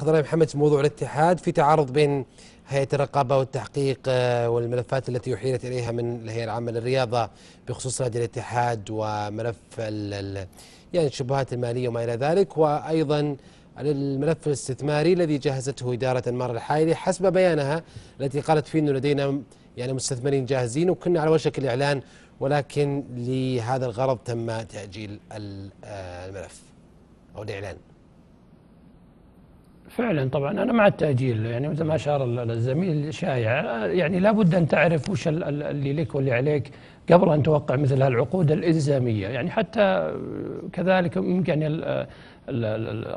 خضر محمد في موضوع الاتحاد في تعارض بين هيئة الرقابة والتحقيق آه، والملفات التي أحيلت إليها من الهيئة العامة للرياضة بخصوص نادي الاتحاد وملف يعني الشبهات المالية وما إلى ذلك وأيضا الملف الاستثماري الذي جهزته إدارة أنمار الحايلي حسب بيانها التي قالت فيه أنه لدينا يعني مستثمرين جاهزين وكنا على وشك الإعلان ولكن لهذا الغرض تم تأجيل آه، الملف أو الإعلان فعلا طبعا انا مع التاجيل يعني مثل ما اشار الزميل شائع يعني لابد ان تعرف وش اللي لك واللي عليك قبل ان توقع مثل هالعقود الالزاميه يعني حتى كذلك ممكن يعني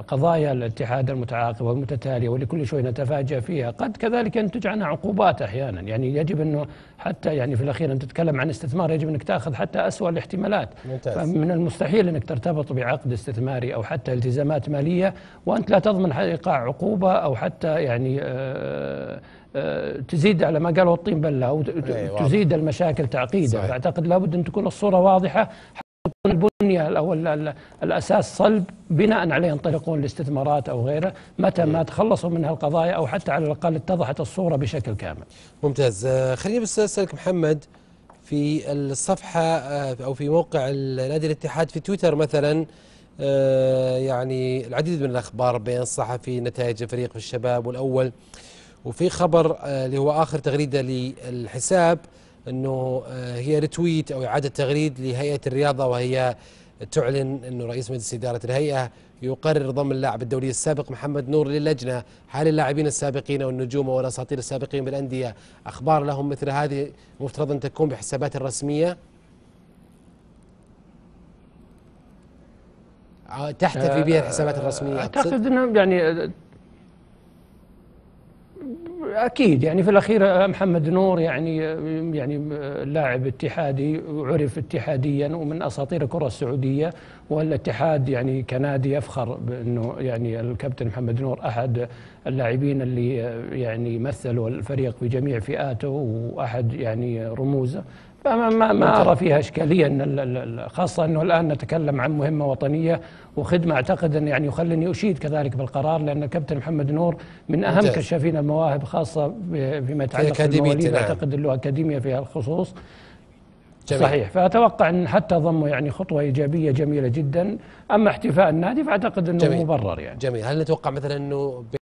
قضايا الاتحاد المتعاقبة والمتتالية واللي كل شوي نتفاجأ فيها قد كذلك ينتج عنها عقوبات أحيانا يعني يجب أنه حتى يعني في الأخير أنت تتكلم عن استثمار يجب أنك تأخذ حتى أسوأ الاحتمالات ممتاز. فمن المستحيل أنك ترتبط بعقد استثماري أو حتى التزامات مالية وأنت لا تضمن إيقاع عقوبة أو حتى يعني آه، آه، تزيد على ما قالوا الطين بله وتزيد المشاكل تعقيدا فاعتقد لابد ان تكون الصوره واضحه البنية أو الأساس صلب بناء عليه ينطلقون الاستثمارات أو غيره متى ما تخلصوا من هالقضايا أو حتى على الأقل اتضحت الصورة بشكل كامل ممتاز آه، خليني بس أسألك محمد في الصفحة آه، أو في موقع نادي الاتحاد في تويتر مثلا آه، يعني العديد من الأخبار بين الصحفي نتائج الفريق في الشباب والأول وفي خبر اللي هو آخر تغريدة للحساب انه آه، هي رتويت او اعاده تغريد لهيئه الرياضه وهي تعلن انه رئيس مجلس اداره الهيئه يقرر ضم اللاعب الدولي السابق محمد نور للجنه حال اللاعبين السابقين والنجوم والاساطير السابقين بالانديه اخبار لهم مثل هذه مفترض ان تكون بحسابات الرسميه آه، تحتفي بها الحسابات الرسميه اعتقد انه يعني اكيد يعني في الاخير آه، محمد نور يعني آه، يعني آه، لاعب اتحادي وعرف اتحاديا ومن اساطير الكره السعوديه والاتحاد يعني كنادي يفخر بانه يعني الكابتن محمد نور احد اللاعبين اللي يعني مثلوا الفريق في جميع فئاته واحد يعني رموزه ما ما, ما أرى فيها إشكالية إن خاصة أنه الآن نتكلم عن مهمة وطنية وخدمة أعتقد أن يعني يخلني أشيد كذلك بالقرار لأن الكابتن محمد نور من أهم كشافين المواهب خاصة فيما يتعلق بالمواليد أعتقد له أكاديمية في الخصوص جميل. صحيح فأتوقع أن حتى ضمه يعني خطوة إيجابية جميلة جدا أما احتفاء النادي فأعتقد أنه جميل. مبرر يعني جميل هل نتوقع مثلا أنه